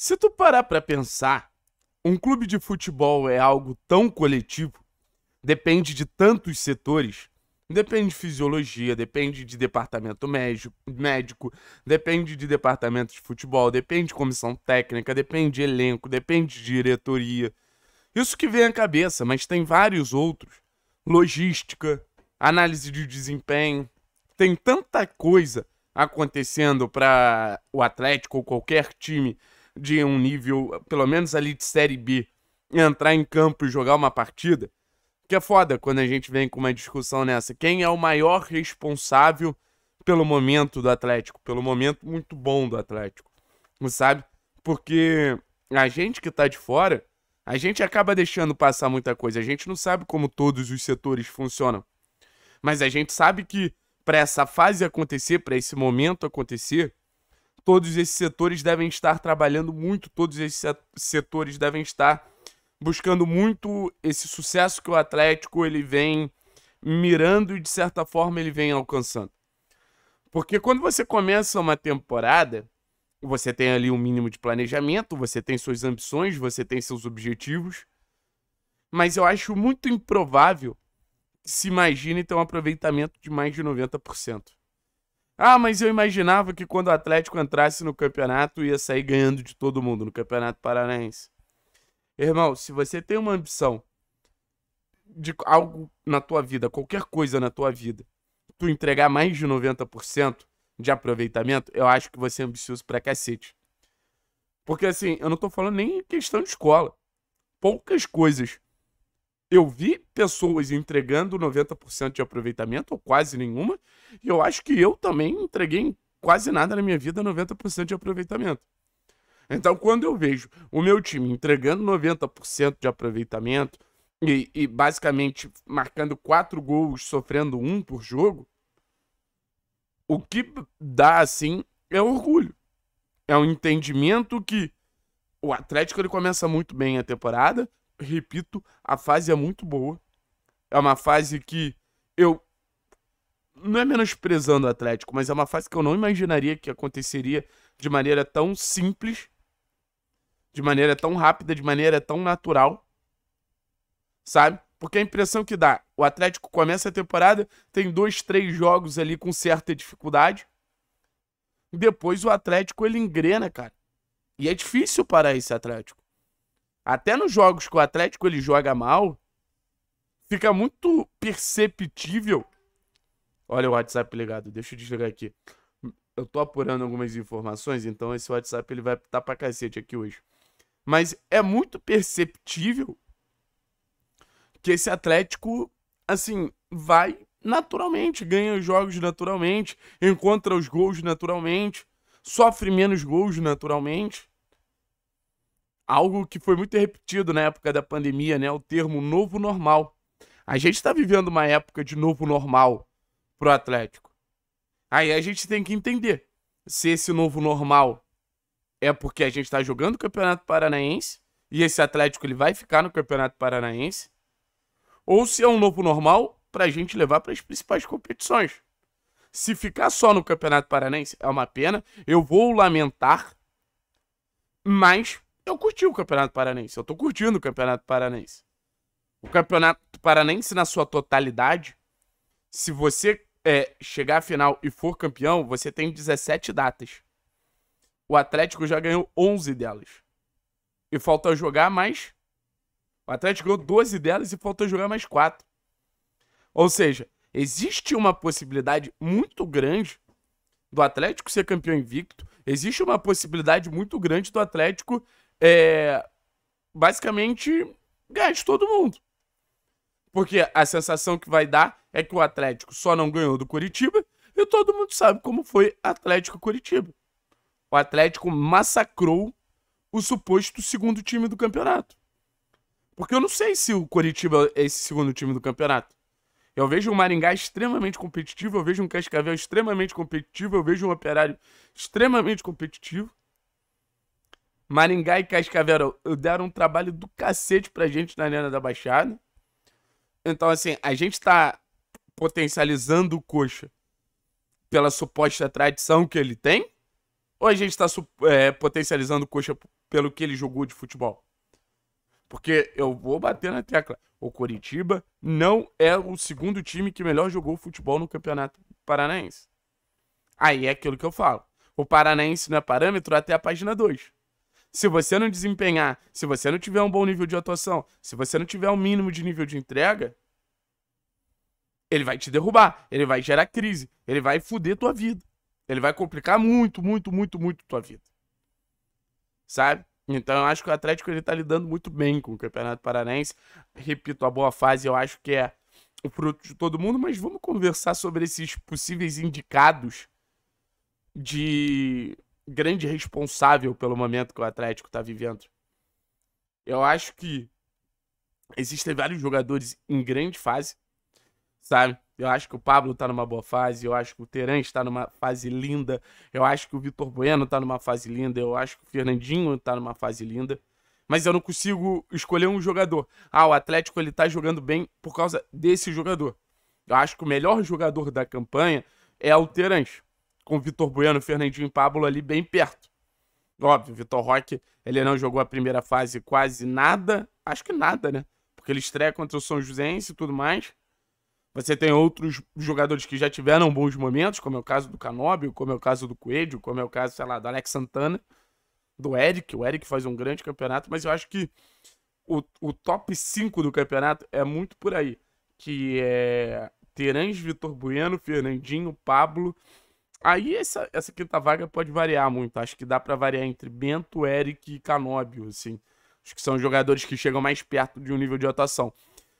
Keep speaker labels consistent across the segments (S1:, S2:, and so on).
S1: Se tu parar para pensar, um clube de futebol é algo tão coletivo, depende de tantos setores, depende de fisiologia, depende de departamento médico, médico, depende de departamento de futebol, depende de comissão técnica, depende de elenco, depende de diretoria. Isso que vem à cabeça, mas tem vários outros. Logística, análise de desempenho, tem tanta coisa acontecendo para o Atlético ou qualquer time de um nível, pelo menos ali de Série B, entrar em campo e jogar uma partida, que é foda quando a gente vem com uma discussão nessa. Quem é o maior responsável pelo momento do Atlético? Pelo momento muito bom do Atlético, sabe? Porque a gente que tá de fora, a gente acaba deixando passar muita coisa. A gente não sabe como todos os setores funcionam. Mas a gente sabe que para essa fase acontecer, para esse momento acontecer, todos esses setores devem estar trabalhando muito, todos esses setores devem estar buscando muito esse sucesso que o Atlético ele vem mirando e de certa forma ele vem alcançando. Porque quando você começa uma temporada, você tem ali um mínimo de planejamento, você tem suas ambições, você tem seus objetivos, mas eu acho muito improvável que se imagine ter um aproveitamento de mais de 90%. Ah, mas eu imaginava que quando o Atlético entrasse no campeonato ia sair ganhando de todo mundo no Campeonato Paranaense. Irmão, se você tem uma ambição de algo na tua vida, qualquer coisa na tua vida, tu entregar mais de 90% de aproveitamento, eu acho que você é ambicioso pra cacete. Porque assim, eu não tô falando nem questão de escola. Poucas coisas eu vi pessoas entregando 90% de aproveitamento, ou quase nenhuma, e eu acho que eu também entreguei quase nada na minha vida 90% de aproveitamento. Então, quando eu vejo o meu time entregando 90% de aproveitamento e, e, basicamente marcando quatro gols, sofrendo um por jogo, o que dá assim é orgulho. É um entendimento que o Atlético ele começa muito bem a temporada, repito, a fase é muito boa. É uma fase que eu. Não é menosprezando o Atlético, mas é uma fase que eu não imaginaria que aconteceria de maneira tão simples, de maneira tão rápida, de maneira tão natural. Sabe? Porque a impressão que dá, o Atlético começa a temporada, tem dois, três jogos ali com certa dificuldade. Depois o Atlético ele engrena, cara. E é difícil parar esse Atlético. Até nos jogos que o Atlético ele joga mal, fica muito perceptível. Olha o WhatsApp ligado, deixa eu desligar aqui. Eu tô apurando algumas informações, então esse WhatsApp ele vai estar tá pra cacete aqui hoje. Mas é muito perceptível que esse Atlético, assim, vai naturalmente, ganha os jogos naturalmente, encontra os gols naturalmente, sofre menos gols naturalmente algo que foi muito repetido na época da pandemia, né? O termo novo normal. A gente está vivendo uma época de novo normal pro Atlético. Aí a gente tem que entender se esse novo normal é porque a gente está jogando o Campeonato Paranaense e esse Atlético ele vai ficar no Campeonato Paranaense, ou se é um novo normal para a gente levar para as principais competições. Se ficar só no Campeonato Paranaense é uma pena, eu vou lamentar, mas eu curti o Campeonato Paranense. Eu tô curtindo o Campeonato Paranense. O Campeonato Paranense, na sua totalidade, se você é, chegar à final e for campeão, você tem 17 datas. O Atlético já ganhou 11 delas. E falta jogar mais. O Atlético ganhou 12 delas e falta jogar mais 4. Ou seja, existe uma possibilidade muito grande do Atlético ser campeão invicto. Existe uma possibilidade muito grande do Atlético é, basicamente ganha de todo mundo. Porque a sensação que vai dar é que o Atlético só não ganhou do Curitiba e todo mundo sabe como foi Atlético Curitiba. O Atlético massacrou o suposto segundo time do campeonato. Porque eu não sei se o Curitiba é esse segundo time do campeonato. Eu vejo um Maringá extremamente competitivo, eu vejo um Cascavel extremamente competitivo, eu vejo um Operário extremamente competitivo. Maringá e Cascavel deram um trabalho do cacete pra gente na Arena da Baixada. Então, assim, a gente tá potencializando o Coxa pela suposta tradição que ele tem? Ou a gente tá é, potencializando o Coxa pelo que ele jogou de futebol? Porque eu vou bater na tecla. O Coritiba não é o segundo time que melhor jogou futebol no Campeonato Paranaense. Aí é aquilo que eu falo. O Paranaense não é parâmetro até a página 2. Se você não desempenhar, se você não tiver um bom nível de atuação, se você não tiver um mínimo de nível de entrega, ele vai te derrubar, ele vai gerar crise, ele vai foder tua vida. Ele vai complicar muito, muito, muito, muito tua vida. Sabe? Então eu acho que o Atlético ele tá lidando muito bem com o Campeonato Paranense. Repito, a boa fase eu acho que é o fruto de todo mundo, mas vamos conversar sobre esses possíveis indicados de grande responsável pelo momento que o Atlético está vivendo. Eu acho que existem vários jogadores em grande fase, sabe? Eu acho que o Pablo tá numa boa fase, eu acho que o Terence está numa fase linda, eu acho que o Vitor Bueno tá numa fase linda, eu acho que o Fernandinho tá numa fase linda. Mas eu não consigo escolher um jogador. Ah, o Atlético ele tá jogando bem por causa desse jogador. Eu acho que o melhor jogador da campanha é o Terence com Vitor Bueno, Fernandinho e Pablo ali bem perto. Óbvio, Vitor Roque, ele não jogou a primeira fase quase nada, acho que nada, né? Porque ele estreia contra o São José e tudo mais. Você tem outros jogadores que já tiveram bons momentos, como é o caso do Canóbio, como é o caso do Coelho, como é o caso, sei lá, do Alex Santana, do Eric. O Eric faz um grande campeonato, mas eu acho que o, o top 5 do campeonato é muito por aí. Que é Terãs, Vitor Bueno, Fernandinho, Pablo Aí essa, essa quinta vaga pode variar muito. Acho que dá para variar entre Bento, Eric e Canóbio, assim. Acho que são jogadores que chegam mais perto de um nível de atuação.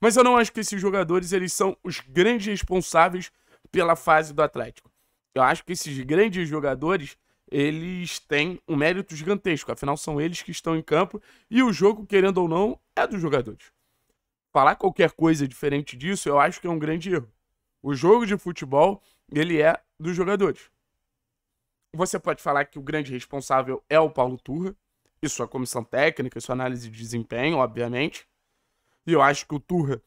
S1: Mas eu não acho que esses jogadores eles são os grandes responsáveis pela fase do Atlético. Eu acho que esses grandes jogadores eles têm um mérito gigantesco. Afinal, são eles que estão em campo e o jogo, querendo ou não, é dos jogadores. Falar qualquer coisa diferente disso, eu acho que é um grande erro. O jogo de futebol, ele é dos jogadores. Você pode falar que o grande responsável é o Paulo Turra, e sua comissão técnica, sua análise de desempenho, obviamente. E eu acho que o Turra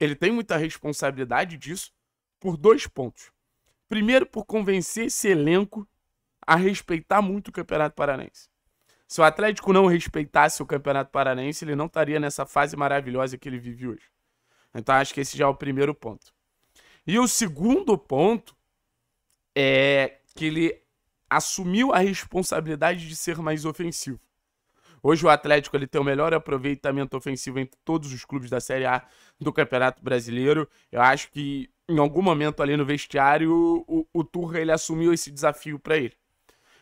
S1: ele tem muita responsabilidade disso por dois pontos. Primeiro, por convencer esse elenco a respeitar muito o Campeonato Paranense. Se o Atlético não respeitasse o Campeonato Paranense, ele não estaria nessa fase maravilhosa que ele vive hoje. Então acho que esse já é o primeiro ponto. E o segundo ponto é que ele assumiu a responsabilidade de ser mais ofensivo. Hoje o Atlético ele tem o melhor aproveitamento ofensivo entre todos os clubes da Série A do Campeonato Brasileiro. Eu acho que em algum momento ali no vestiário o, o Turra ele assumiu esse desafio para ele.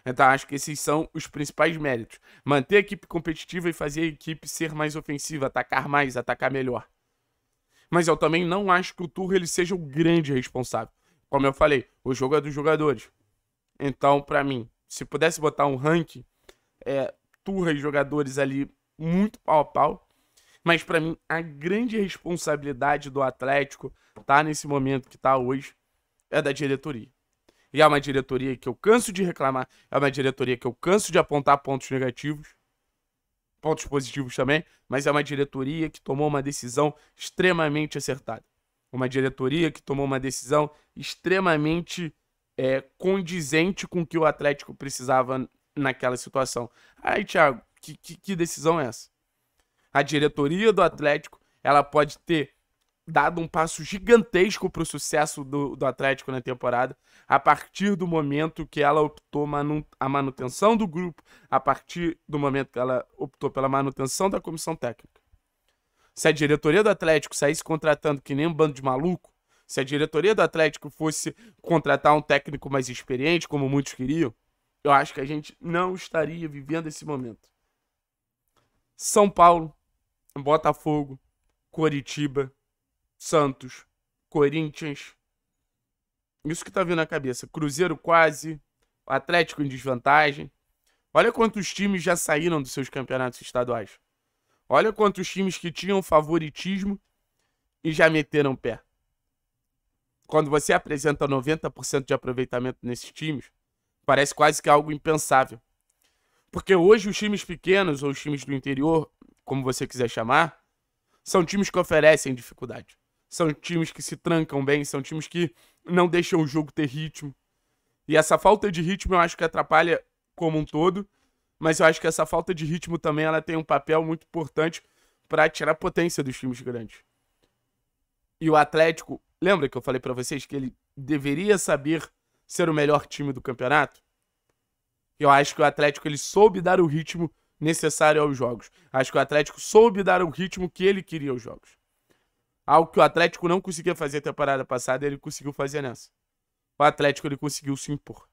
S1: Então acho que esses são os principais méritos: manter a equipe competitiva e fazer a equipe ser mais ofensiva, atacar mais, atacar melhor. Mas eu também não acho que o Turra ele seja o grande responsável. Como eu falei, o jogo é dos jogadores. Então, para mim, se pudesse botar um ranking, é, turra e jogadores ali muito pau a pau. Mas para mim, a grande responsabilidade do Atlético tá nesse momento que tá hoje é da diretoria. E é uma diretoria que eu canso de reclamar, é uma diretoria que eu canso de apontar pontos negativos, pontos positivos também, mas é uma diretoria que tomou uma decisão extremamente acertada uma diretoria que tomou uma decisão extremamente é, condizente com o que o Atlético precisava naquela situação. Aí, Thiago, que, que, que decisão é essa? A diretoria do Atlético ela pode ter dado um passo gigantesco para o sucesso do, do, Atlético na temporada, a partir do momento que ela optou manu a manutenção do grupo, a partir do momento que ela optou pela manutenção da comissão técnica se a diretoria do Atlético saísse contratando que nem um bando de maluco, se a diretoria do Atlético fosse contratar um técnico mais experiente, como muitos queriam, eu acho que a gente não estaria vivendo esse momento. São Paulo, Botafogo, Coritiba, Santos, Corinthians. Isso que tá vindo na cabeça. Cruzeiro quase, Atlético em desvantagem. Olha quantos times já saíram dos seus campeonatos estaduais. Olha quantos times que tinham favoritismo e já meteram pé. Quando você apresenta 90% de aproveitamento nesses times, parece quase que algo impensável. Porque hoje os times pequenos ou os times do interior, como você quiser chamar, são times que oferecem dificuldade. São times que se trancam bem, são times que não deixam o jogo ter ritmo. E essa falta de ritmo eu acho que atrapalha como um todo mas eu acho que essa falta de ritmo também ela tem um papel muito importante para tirar potência dos times grandes. E o Atlético, lembra que eu falei para vocês que ele deveria saber ser o melhor time do campeonato? Eu acho que o Atlético ele soube dar o ritmo necessário aos jogos. Acho que o Atlético soube dar o ritmo que ele queria aos jogos. Algo que o Atlético não conseguia fazer a temporada passada, ele conseguiu fazer nessa. O Atlético ele conseguiu se impor.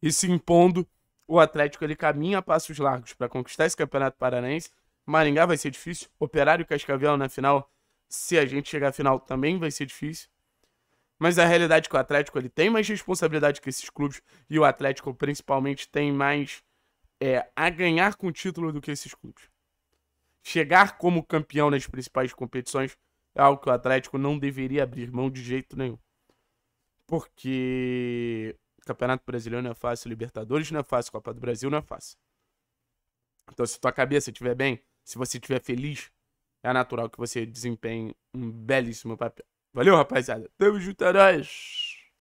S1: E se impondo, o Atlético ele caminha a passos largos para conquistar esse Campeonato Paranaense. Maringá vai ser difícil. Operário Cascavel na final, se a gente chegar à final, também vai ser difícil. Mas a realidade é que o Atlético ele tem mais responsabilidade que esses clubes e o Atlético principalmente tem mais é, a ganhar com o título do que esses clubes. Chegar como campeão nas principais competições é algo que o Atlético não deveria abrir mão de jeito nenhum. Porque Campeonato Brasileiro não é fácil, Libertadores não é fácil, Copa do Brasil não é fácil. Então, se tua cabeça estiver bem, se você estiver feliz, é natural que você desempenhe um belíssimo papel. Valeu, rapaziada. Tamo junto, é nós.